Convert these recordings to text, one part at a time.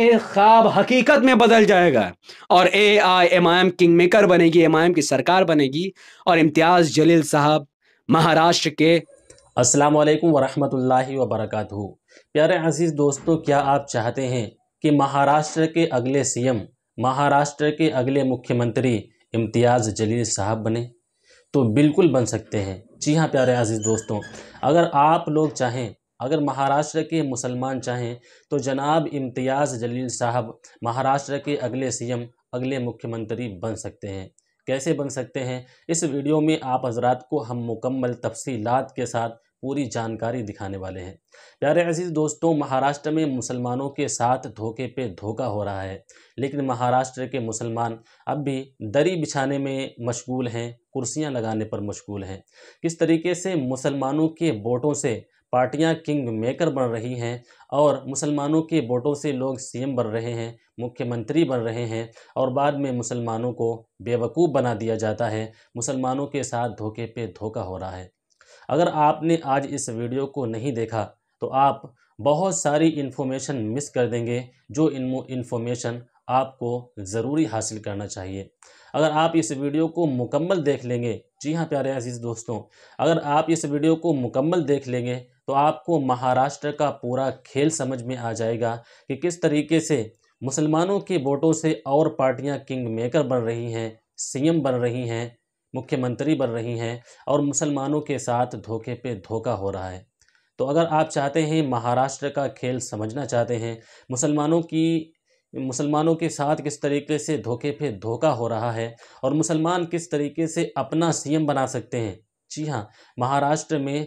ख्वाब हकीकत में बदल जाएगा और A I M I M king maker बनेगी एम आई एम की सरकार बनेगी और इम्तियाज़ जलील साहब महाराष्ट्र के अस्सलाम वालेकुम वरहमतुल्लाहि वबरकातुहू प्यारे अजीज़ दोस्तों क्या आप चाहते हैं कि महाराष्ट्र के अगले सीएम महाराष्ट्र के अगले मुख्यमंत्री इम्तियाज़ जलील साहब बने तो बिल्कुल बन सकते हैं जी हाँ प्यारे अजीज़ दोस्तों अगर आप लोग चाहें अगर महाराष्ट्र के मुसलमान चाहें तो जनाब इम्तियाज़ जलील साहब महाराष्ट्र के अगले सीएम अगले मुख्यमंत्री बन सकते हैं कैसे बन सकते हैं इस वीडियो में आप हजरात को हम मुकम्मल तफसीलात के साथ पूरी जानकारी दिखाने वाले हैं प्यारे अजीज़ दोस्तों महाराष्ट्र में मुसलमानों के साथ धोखे पे धोखा हो रहा है लेकिन महाराष्ट्र के मुसलमान अब भी दरी बिछाने में मशगूल हैं कुर्सियां लगाने पर मशगूल हैं किस तरीके से मुसलमानों के वोटों से पार्टियां किंग मेकर बन रही हैं और मुसलमानों के वोटों से लोग सीएम बन रहे हैं मुख्यमंत्री बन रहे हैं और बाद में मुसलमानों को बेवकूफ़ बना दिया जाता है मुसलमानों के साथ धोखे पे धोखा हो रहा है अगर आपने आज इस वीडियो को नहीं देखा तो आप बहुत सारी इन्फॉर्मेशन मिस कर देंगे जो इन इन्फॉर्मेशन आपको ज़रूरी हासिल करना चाहिए अगर आप इस वीडियो को मुकम्मल देख लेंगे जी हाँ प्यारे अजीज़ दोस्तों अगर आप इस वीडियो को मुकम्मल देख लेंगे तो आपको महाराष्ट्र का पूरा खेल समझ में आ जाएगा कि किस तरीके से मुसलमानों के वोटों से और पार्टियां किंग मेकर बन रही हैं सीएम बन रही हैं मुख्यमंत्री बन रही हैं और मुसलमानों के साथ धोखे पे धोखा हो रहा है तो अगर आप चाहते हैं महाराष्ट्र का खेल समझना चाहते हैं मुसलमानों की मुसलमानों के साथ किस तरीके से धोखे पे धोखा हो रहा है और मुसलमान किस तरीके से अपना सीएम बना सकते हैं जी हाँ महाराष्ट्र में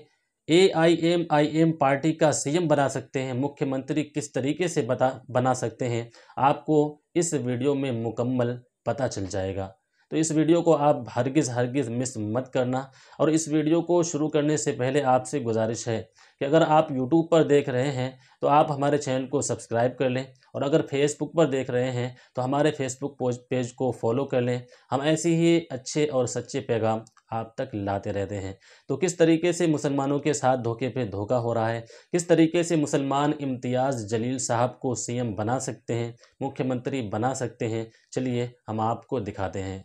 A I M I M party का सीएम बना सकते हैं मुख्यमंत्री किस तरीके से बता बना सकते हैं आपको इस वीडियो में मुकम्मल पता चल जाएगा तो इस वीडियो को आप हरगिज़ हरगिज़ मिस मत करना और इस वीडियो को शुरू करने से पहले आपसे गुजारिश है कि अगर आप यूट्यूब पर देख रहे हैं तो आप हमारे चैनल को सब्सक्राइब कर लें और अगर फेसबुक पर देख रहे हैं तो हमारे फेसबुक पेज को फॉलो कर लें हम ऐसे ही अच्छे और सच्चे पैगाम आप तक लाते रहते हैं तो किस तरीके से मुसलमानों के साथ धोखे पे धोखा हो रहा है किस तरीके से मुसलमान इम्तियाज़ जलील साहब को सीएम बना सकते हैं मुख्यमंत्री बना सकते हैं चलिए हम आपको दिखाते हैं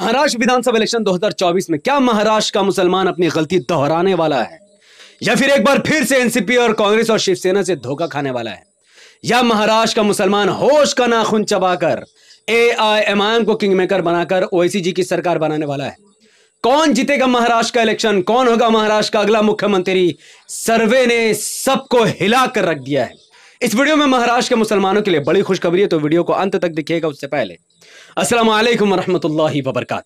महाराष्ट्र विधानसभा इलेक्शन 2024 में क्या महाराष्ट्र का मुसलमान अपनी गलती दोहराने वाला है या फिर एक बार फिर से एनसीपी और कांग्रेस और शिवसेना से धोखा खाने वाला है या महाराष्ट्र का मुसलमान होश का नाखून चबाकर ए आई एम को किंग मेकर बनाकर जी की सरकार बनाने वाला है कौन जीतेगा महाराष्ट्र का इलेक्शन कौन होगा महाराष्ट्र का अगला मुख्यमंत्री सर्वे ने सबको हिला कर रख दिया है इस वीडियो में महाराष्ट्र के मुसलमानों के लिए बड़ी खुशखबरी है तो वीडियो को अंत तक देखिएगा उससे पहले अस्सलाम वालेकुम रहमतुल्लाहि व बरकात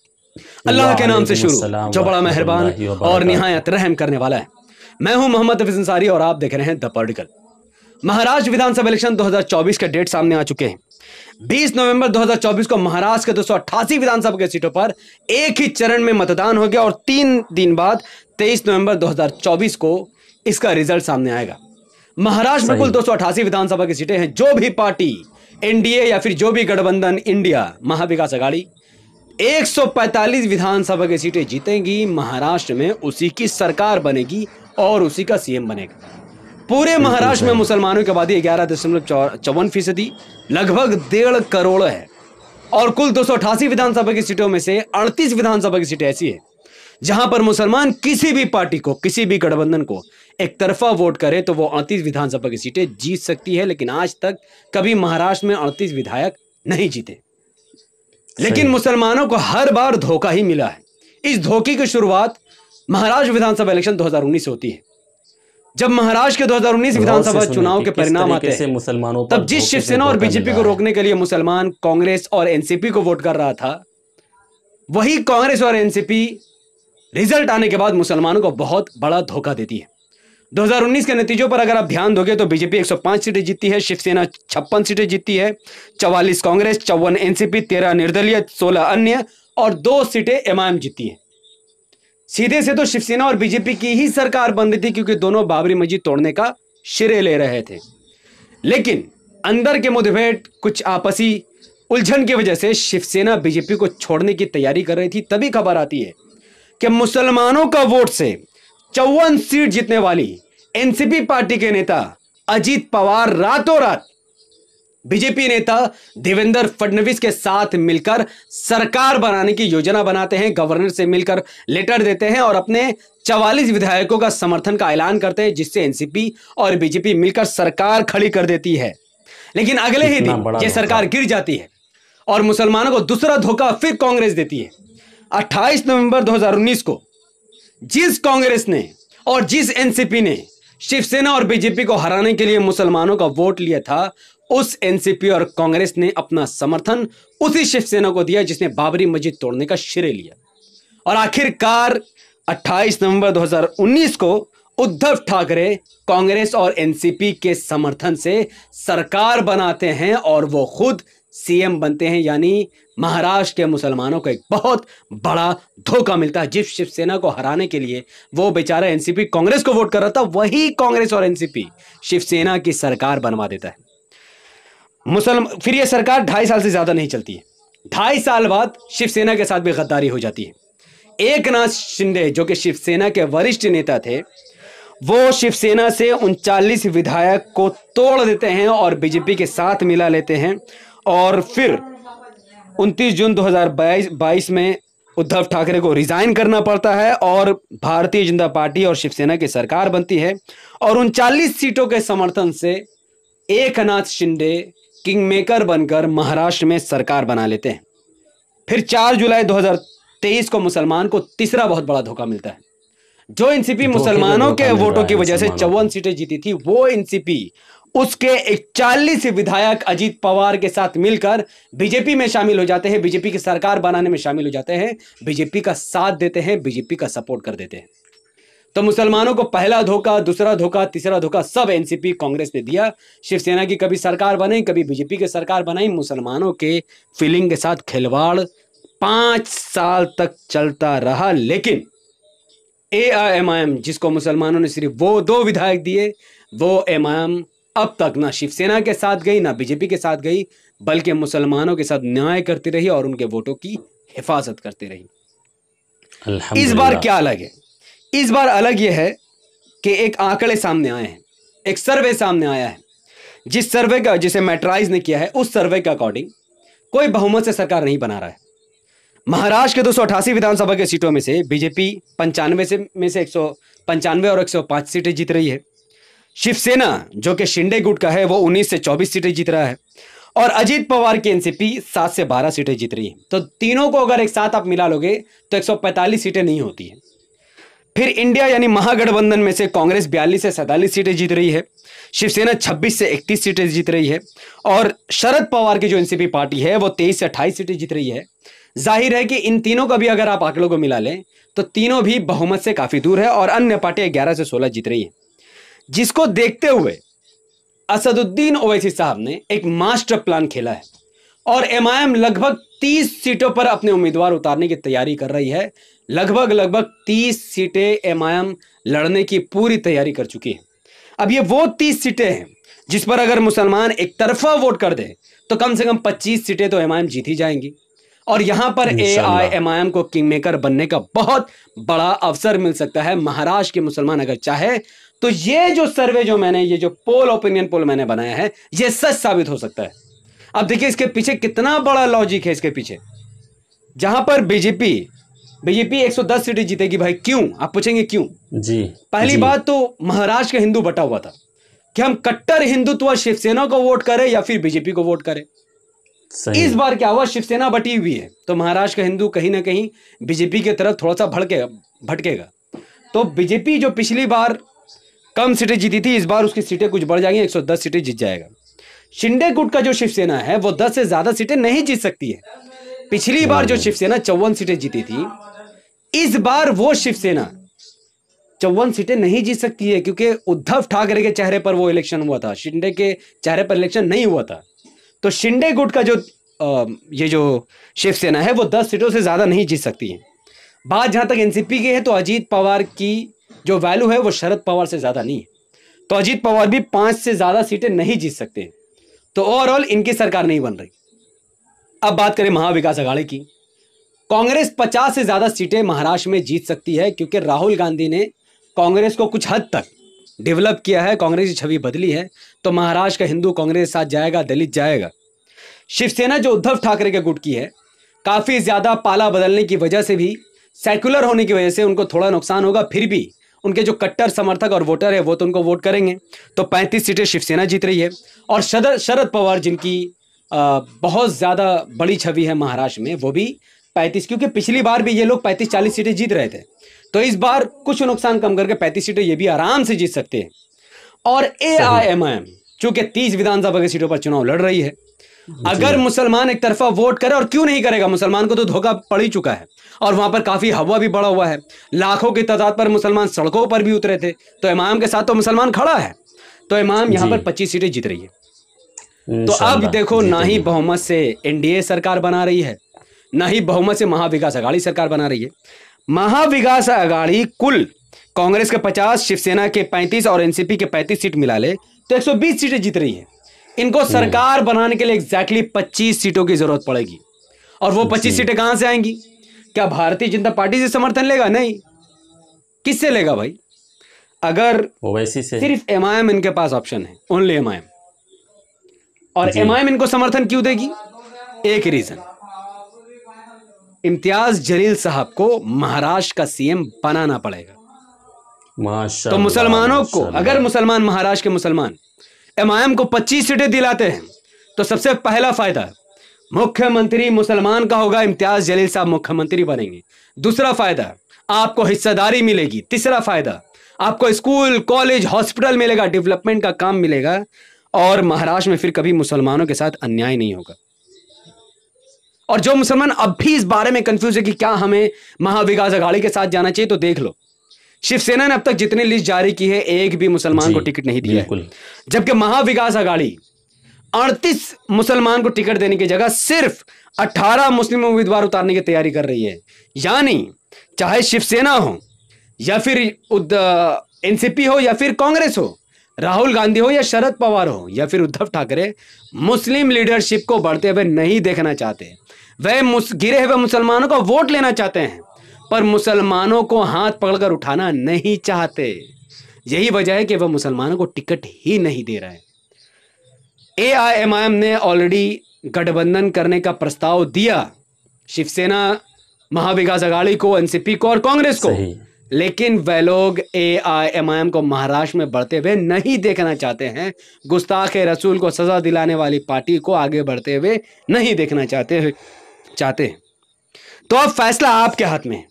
अल्लाह के नाम से शुरू जो बड़ा मेहरबान और निहायत रहम करने वाला है मैं हूं मोहम्मद अंसारी और आप देख रहे हैं द पर्टिकल महाराष्ट्र विधानसभा इलेक्शन 2024 के डेट सामने आ चुके हैं 20 नवंबर 2024 को महाराष्ट्र के दो विधानसभा के सीटों पर एक ही चरण में मतदान हो गया और तीन दिन बाद 23 नवंबर 2024 को इसका रिजल्ट सामने आएगा महाराष्ट्र में कुल दो विधानसभा की सीटें हैं जो भी पार्टी एनडीए या फिर जो भी गठबंधन इंडिया महाविकास अघाड़ी 145 विधानसभा की सीटें जीतेंगी महाराष्ट्र में उसी की सरकार बनेगी और उसी का सीएम बनेगा पूरे महाराष्ट्र में मुसलमानों की आबादी ग्यारह दशमलव चौवन फीसदी लगभग डेढ़ करोड़ है और कुल दो विधानसभा की सीटों में से अड़तीस विधानसभा की सीटें ऐसी है जहां पर मुसलमान किसी भी पार्टी को किसी भी गठबंधन को एक तरफा वोट करे तो वो अड़तीस विधानसभा की सीटें जीत सकती है लेकिन आज तक कभी महाराष्ट्र में अड़तीस विधायक नहीं जीते लेकिन मुसलमानों को हर बार धोखा ही मिला है इस धोखे की शुरुआत महाराष्ट्र विधानसभा इलेक्शन दो से होती है जब महाराष्ट्र के 2019 विधानसभा चुनाव के परिणाम आते हैं मुसलमानों तब जिस शिवसेना और बीजेपी को रोकने के लिए मुसलमान कांग्रेस और एनसीपी को वोट कर रहा था वही कांग्रेस और एनसीपी रिजल्ट आने के बाद मुसलमानों को बहुत बड़ा धोखा देती है 2019 के नतीजों पर अगर आप ध्यान दोगे तो बीजेपी 105 सीटें जीती है शिवसेना छप्पन सीटें जीती है चौवालीस कांग्रेस चौवन एनसीपी तेरह निर्दलीय सोलह अन्य और दो सीटें एमआईएम जीती है सीधे से तो शिवसेना और बीजेपी की ही सरकार बन रही थी क्योंकि दोनों बाबरी मस्जिद तोड़ने का श्रेय ले रहे थे लेकिन अंदर के मुठभेड़ कुछ आपसी उलझन की वजह से शिवसेना बीजेपी को छोड़ने की तैयारी कर रही थी तभी खबर आती है कि मुसलमानों का वोट से चौवन सीट जीतने वाली एनसीपी पार्टी के नेता अजीत पवार रातों रात बीजेपी नेता देवेंद्र फडणवीस के साथ मिलकर सरकार बनाने की योजना बनाते हैं गवर्नर से मिलकर लेटर देते हैं और अपने 44 विधायकों का समर्थन का ऐलान करते हैं जिससे एनसीपी और बीजेपी मिलकर सरकार खड़ी कर देती है लेकिन अगले ही दिन ये सरकार गिर जाती है और मुसलमानों को दूसरा धोखा फिर कांग्रेस देती है अट्ठाईस नवंबर दो को जिस कांग्रेस ने और जिस एनसीपी ने शिवसेना और बीजेपी को हराने के लिए मुसलमानों का वोट लिया था उस एनसीपी और कांग्रेस ने अपना समर्थन उसी शिवसेना को दिया जिसने बाबरी मस्जिद तोड़ने का श्रेय लिया और आखिरकार 28 नवंबर 2019 को उद्धव ठाकरे कांग्रेस और एनसीपी के समर्थन से सरकार बनाते हैं और वो खुद सीएम बनते हैं यानी महाराष्ट्र के मुसलमानों को एक बहुत बड़ा धोखा मिलता है जिस शिवसेना को हराने के लिए वो बेचारा एनसीपी कांग्रेस को वोट कर रहा था वही कांग्रेस और एनसीपी शिवसेना की सरकार बनवा देता है मुसलमान फिर ये सरकार ढाई साल से ज़्यादा नहीं चलती है ढाई साल बाद शिवसेना के साथ भी गद्दारी हो जाती है एक नाथ शिंदे जो कि शिवसेना के वरिष्ठ नेता थे वो शिवसेना से उनचालीस विधायक को तोड़ देते हैं और बीजेपी के साथ मिला लेते हैं और फिर 29 जून 2022 में उद्धव ठाकरे को रिजाइन करना पड़ता है और भारतीय जनता पार्टी और शिवसेना की सरकार बनती है और उनचालीस सीटों के समर्थन से एक नाथ शिंदे मेकर बनकर महाराष्ट्र में सरकार बना लेते हैं फिर 4 जुलाई 2023 को मुसलमान को तीसरा बहुत बड़ा धोखा मिलता है जो एनसीपी मुसलमानों के वोटों की वजह से चौवन सीटें जीती थी वो एनसीपी उसके इकचालीस विधायक अजीत पवार के साथ मिलकर बीजेपी में शामिल हो जाते हैं बीजेपी की सरकार बनाने में शामिल हो जाते हैं बीजेपी का साथ देते हैं बीजेपी का सपोर्ट कर देते हैं तो मुसलमानों को पहला धोखा दूसरा धोखा तीसरा धोखा सब एनसीपी कांग्रेस ने दिया शिवसेना की कभी सरकार बनाई कभी बीजेपी की सरकार बनाई मुसलमानों के फीलिंग के साथ खिलवाड़ पांच साल तक चलता रहा लेकिन ए आई एम आई एम जिसको मुसलमानों ने सिर्फ वो दो विधायक दिए वो एम आई एम अब तक ना शिवसेना के साथ गई ना बीजेपी के साथ गई बल्कि मुसलमानों के साथ न्याय करती रही और उनके वोटों की हिफाजत करती रही इस बार क्या अलग है इस बार अलग यह है कि एक आंकड़े सामने आए हैं एक सर्वे सामने आया है जिस सर्वे का जिसे मेट्राइज ने किया है उस सर्वे के अकॉर्डिंग कोई बहुमत से सरकार नहीं बना रहा है महाराष्ट्र के दो विधानसभा के सीटों में से बीजेपी पंचानवे से में से एक और एक सीटें जीत रही है शिवसेना जो कि शिंडे गुट का है वो 19 से 24 सीटें जीत रहा है और अजीत पवार की एनसीपी 7 से 12 सीटें जीत रही है तो तीनों को अगर एक साथ आप मिला लोगे तो 145 सीटें नहीं होती है फिर इंडिया यानी महागठबंधन में से कांग्रेस बयालीस से सैंतालीस सीटें जीत रही है शिवसेना 26 से 31 सीटें जीत रही है और शरद पवार की जो एनसीपी पार्टी है वो 23 से 28 सीटें जीत रही है जाहिर है कि इन तीनों का भी अगर आप आंकड़ों को मिला लें तो तीनों भी बहुमत से काफ़ी दूर है और अन्य पार्टियां ग्यारह से सोलह जीत रही है जिसको देखते हुए असदुद्दीन ओवैसी साहब ने एक मास्टर प्लान खेला है और एमआईएम लगभग 30 सीटों पर अपने उम्मीदवार उतारने की तैयारी कर रही है लगभग लगभग 30 सीटें एमआईएम लड़ने की पूरी तैयारी कर चुकी है अब ये वो 30 सीटें हैं जिस पर अगर मुसलमान एक तरफा वोट कर दे तो कम से कम 25 सीटें तो एमआईएम जीत ही जाएंगी और यहां पर A I M I M को किंग मेकर बनने का बहुत बड़ा अवसर मिल सकता है महाराष्ट्र के मुसलमान अगर चाहे तो ये जो सर्वे जो मैंने ये जो पोल ओपिनियन पोल मैंने बनाया है ये सच साबित हो सकता है अब देखिए इसके पीछे कितना बड़ा लॉजिक है इसके पीछे जहां पर बीजेपी बीजेपी 110 सीटें जीतेगी भाई क्यों आप पूछेंगे क्यों जी पहली जी. बात तो महाराष्ट्र का हिंदू बटा हुआ था कि हम कट्टर हिंदुत्व शिवसेना को वोट करें या फिर बीजेपी को वोट करें इस बार क्या हुआ शिवसेना बटी हुई है तो महाराष्ट्र का हिंदू कहीं ना कहीं बीजेपी की तरफ थोड़ा सा भड़के भटकेगा तो बीजेपी जो पिछली बार कम सीटें जीती थी इस बार उसकी सीटें कुछ बढ़ जाएंगी 110 सीटें जीत जाएगा शिंदे गुट का जो शिवसेना है वो दस से ज्यादा सीटें नहीं जीत सकती है पिछली बार जो हाँ। शिवसेना चौवन सीटें जीती थी इस बार वो शिवसेना चौवन सीटें नहीं जीत सकती है क्योंकि उद्धव ठाकरे के चेहरे पर वो इलेक्शन हुआ था शिंदे के चेहरे पर इलेक्शन नहीं हुआ था तो शिंदे गुट का जो आ, ये जो शिवसेना है वो दस सीटों से ज़्यादा नहीं जीत सकती है बात जहां तक एनसीपी की है तो अजीत पवार की जो वैल्यू है वो शरद पवार से ज़्यादा नहीं है तो अजीत पवार भी पांच से ज़्यादा सीटें नहीं जीत सकते हैं तो ओवरऑल इनकी सरकार नहीं बन रही अब बात करें महाविकास अघाड़ी की कांग्रेस 50 से ज्यादा सीटें महाराष्ट्र में जीत सकती है क्योंकि राहुल गांधी ने कांग्रेस को कुछ हद तक डेवलप किया है कांग्रेस की छवि बदली है तो महाराष्ट्र का हिंदू कांग्रेस साथ जाएगा दलित जाएगा शिवसेना जो उद्धव ठाकरे के गुट की है काफ़ी ज़्यादा पाला बदलने की वजह से भी सेकुलर होने की वजह से उनको थोड़ा नुकसान होगा फिर भी उनके जो कट्टर समर्थक और वोटर है वो तो उनको वोट करेंगे तो पैंतीस सीटें शिवसेना जीत रही है और शरद पवार जिनकी बहुत ज़्यादा बड़ी छवि है महाराष्ट्र में वो भी पैंतीस क्योंकि पिछली बार भी ये लोग पैंतीस चालीस सीटें जीत रहे थे तो इस बार कुछ नुकसान कम करके पैंतीस सीटें ये भी आराम से जीत सकते हैं और A I M I M चूंकि तीस विधानसभा की सीटों पर चुनाव लड़ रही है अगर मुसलमान एक तरफा वोट करे और क्यों नहीं करेगा मुसलमान को तो धोखा पड़ ही चुका है और वहां पर काफी हवा भी बड़ा हुआ है लाखों की तादाद पर मुसलमान सड़कों पर भी उतरे थे तो इमाम के साथ तो मुसलमान खड़ा है तो इमाम यहाँ पर पच्चीस सीटें जीत रही है तो अब देखो ना ही बहुमत से एनडीए सरकार बना रही है ना ही बहुमत से महाविकास अघाड़ी सरकार बना रही है महाविकास अघाड़ी कुल कांग्रेस के 50 शिवसेना के 35 और एनसीपी के 35 सीट मिला ले तो 120 सीटें जीत रही है इनको हम्म। सरकार बनाने के लिए एग्जैक्टली पच्चीस सीटों की जरूरत पड़ेगी और वो पच्चीस सीटें कहां से आएंगी क्या भारतीय जनता पार्टी से समर्थन लेगा नहीं किससे लेगा भाई अगर से सिर्फ एम आई एम इनके पास ऑप्शन है ओनली एम आई एम और एम आई एम इनको समर्थन क्यों देगी एक रीजन इम्तियाज जलील साहब को महाराष्ट्र का सीएम बनाना पड़ेगा तो मुसलमानों को अगर मुसलमान महाराष्ट्र के मुसलमान एमआईएम को 25 सीटें दिलाते हैं तो सबसे पहला फायदा मुख्यमंत्री मुसलमान का होगा इम्तियाज जलील साहब मुख्यमंत्री बनेंगे दूसरा फायदा आपको हिस्सेदारी मिलेगी तीसरा फायदा आपको स्कूल कॉलेज हॉस्पिटल मिलेगा डेवलपमेंट का काम मिलेगा और महाराष्ट्र में फिर कभी मुसलमानों के साथ अन्याय नहीं होगा और जो मुसलमान अब भी इस बारे में कंफ्यूज है कि क्या हमें महाविकास अघाड़ी के साथ जाना चाहिए तो देख लो शिवसेना ने अब तक जितनी लिस्ट जारी की है एक भी मुसलमान को टिकट नहीं दिया जबकि महाविकास आघाड़ी अड़तीस मुसलमान को टिकट देने की जगह सिर्फ अठारह मुस्लिम उम्मीदवार उतारने की तैयारी कर रही है यानी चाहे शिवसेना हो या फिर एनसीपी हो या फिर कांग्रेस हो राहुल गांधी हो या शरद पवार हो या फिर उद्धव ठाकरे मुस्लिम लीडरशिप को बढ़ते हुए नहीं देखना चाहते वह गिरे हुए मुसलमानों का वोट लेना चाहते हैं पर मुसलमानों को हाथ पकड़कर उठाना नहीं चाहते यही वजह है कि वह मुसलमानों को टिकट ही नहीं दे रहे A I M I M ने ऑलरेडी गठबंधन करने का प्रस्ताव दिया शिवसेना महाविकास अघाड़ी को एनसीपी को और कांग्रेस को लेकिन वह लोग ए आई एम आई एम को महाराष्ट्र में बढ़ते हुए नहीं देखना चाहते हैं गुस्ताख रसूल को सजा दिलाने वाली पार्टी को आगे बढ़ते हुए नहीं देखना चाहते चाहते तो अब फैसला आपके हाथ में है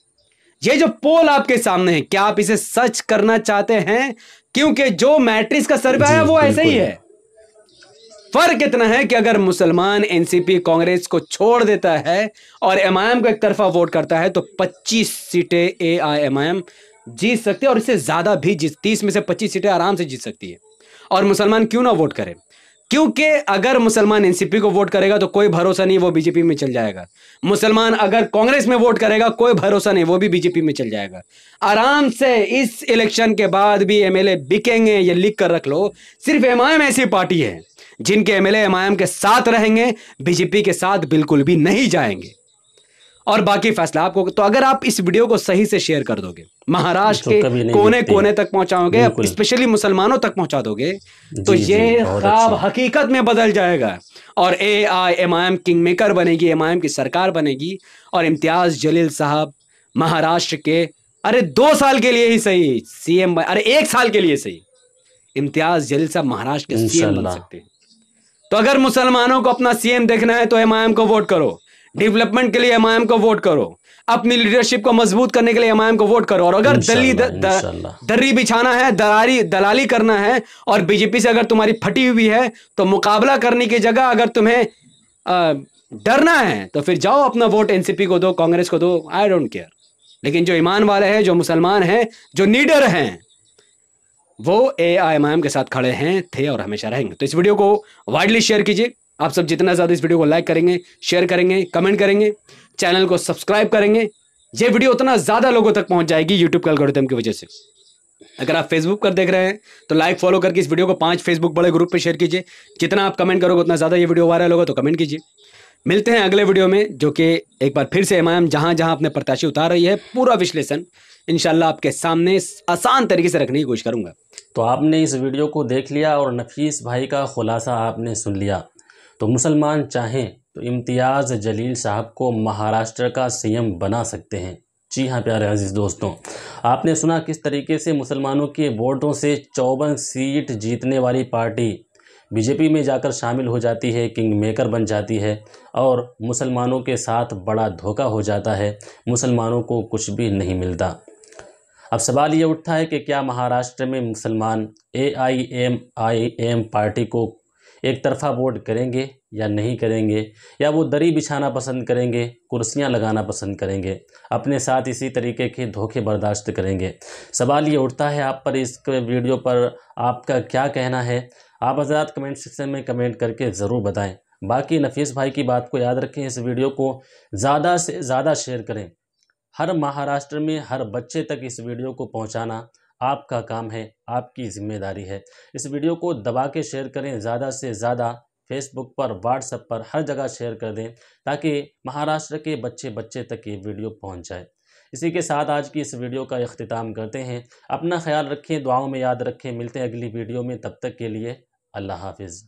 ये जो पोल आपके सामने है क्या आप इसे सच करना चाहते हैं क्योंकि जो मैट्रिक्स का सर्वे आया वो ऐसे ही है फर्क इतना है कि अगर मुसलमान एनसीपी कांग्रेस को छोड़ देता है और एमआईएम को एक तरफा वोट करता है तो 25 सीटें ए आई एम आई एम जीत सकती है और इससे ज्यादा भी जीत तीस में से 25 सीटें आराम से जीत सकती है और मुसलमान क्यों ना वोट करें क्योंकि अगर मुसलमान एनसीपी को वोट करेगा तो कोई भरोसा नहीं वो बीजेपी में चल जाएगा मुसलमान अगर कांग्रेस में वोट करेगा कोई भरोसा नहीं वो भी बीजेपी में चल जाएगा आराम से इस इलेक्शन के बाद भी एमएलए बिकेंगे ये लिख कर रख लो सिर्फ एम ऐसी पार्टी है जिनके एमएलए एम के साथ रहेंगे बीजेपी के साथ बिल्कुल भी नहीं जाएंगे और बाकी फैसला आपको तो अगर आप इस वीडियो को सही से शेयर कर दोगे महाराष्ट्र तो के कोने कोने तक पहुंचाओगे स्पेशली मुसलमानों तक पहुंचा दोगे तो ये खाब अच्छा। हकीकत में बदल जाएगा और A I M I M king maker बनेगी एम आई एम की सरकार बनेगी और इम्तियाज जलील साहब महाराष्ट्र के अरे दो साल के लिए ही सही सीएम अरे एक साल के लिए सही इम्तियाज जलील साहब महाराष्ट्र के सीएम बन सकते हैं तो अगर मुसलमानों को अपना सीएम देखना है तो एम आई एम को वोट करो डेवलपमेंट के लिए एमआईएम को वोट करो अपनी लीडरशिप को मजबूत करने के लिए एमआईएम को वोट करो और अगर दली दर्री बिछाना है दलाली दलाली करना है और बीजेपी से अगर तुम्हारी फटी हुई है तो मुकाबला करने की जगह अगर तुम्हें डरना है तो फिर जाओ अपना वोट एनसीपी को दो कांग्रेस को दो आई डोंट केयर लेकिन जो ईमान वाले हैं जो मुसलमान हैं जो नीडर हैं वो ए आई एम के साथ खड़े हैं थे और हमेशा रहेंगे तो इस वीडियो को वाइडली शेयर कीजिए आप सब जितना ज़्यादा इस वीडियो को लाइक करेंगे शेयर करेंगे कमेंट करेंगे चैनल को सब्सक्राइब करेंगे ये वीडियो उतना ज़्यादा लोगों तक पहुंच जाएगी यूट्यूब कल अलगोरिथम की वजह से अगर आप फेसबुक पर देख रहे हैं तो लाइक फॉलो करके इस वीडियो को पांच फेसबुक बड़े ग्रुप पर शेयर कीजिए जितना आप कमेंट करोगे उतना ज़्यादा ये वीडियो वायरल होगा तो कमेंट कीजिए मिलते हैं अगले वीडियो में जो कि एक बार फिर से एम आई जहां जहां अपने प्रत्याशी उतार रही है पूरा विश्लेषण इनशाला आपके सामने आसान तरीके से रखने की कोशिश करूंगा तो आपने इस वीडियो को देख लिया और नफीस भाई का खुलासा आपने सुन लिया तो मुसलमान चाहें तो इम्तियाज़ जलील साहब को महाराष्ट्र का सीएम बना सकते हैं जी हाँ प्यारे अजीज़ दोस्तों आपने सुना किस तरीके से मुसलमानों के वोटों से चौवन सीट जीतने वाली पार्टी बीजेपी में जाकर शामिल हो जाती है किंग मेकर बन जाती है और मुसलमानों के साथ बड़ा धोखा हो जाता है मुसलमानों को कुछ भी नहीं मिलता अब सवाल ये उठता है कि क्या महाराष्ट्र में मुसलमान A I M I M party को एक तरफा वोट करेंगे या नहीं करेंगे या वो दरी बिछाना पसंद करेंगे कुर्सियां लगाना पसंद करेंगे अपने साथ इसी तरीके के धोखे बर्दाश्त करेंगे सवाल ये उठता है आप पर इस वीडियो पर आपका क्या कहना है आप हजरात कमेंट सेक्शन में कमेंट करके ज़रूर बताएँ बाकी नफीस भाई की बात को याद रखें इस वीडियो को ज़्यादा से ज़्यादा शेयर करें हर महाराष्ट्र में हर बच्चे तक इस वीडियो को पहुंचाना आपका काम है आपकी जिम्मेदारी है इस वीडियो को दबा के शेयर करें ज़्यादा से ज़्यादा फेसबुक पर व्हाट्सएप पर हर जगह शेयर कर दें ताकि महाराष्ट्र के बच्चे बच्चे तक ये वीडियो पहुँच जाए इसी के साथ आज की इस वीडियो का अख्ताम करते हैं अपना ख्याल रखें दुआओं में याद रखें मिलते हैं अगली वीडियो में तब तक के लिए अल्लाह हाफिज़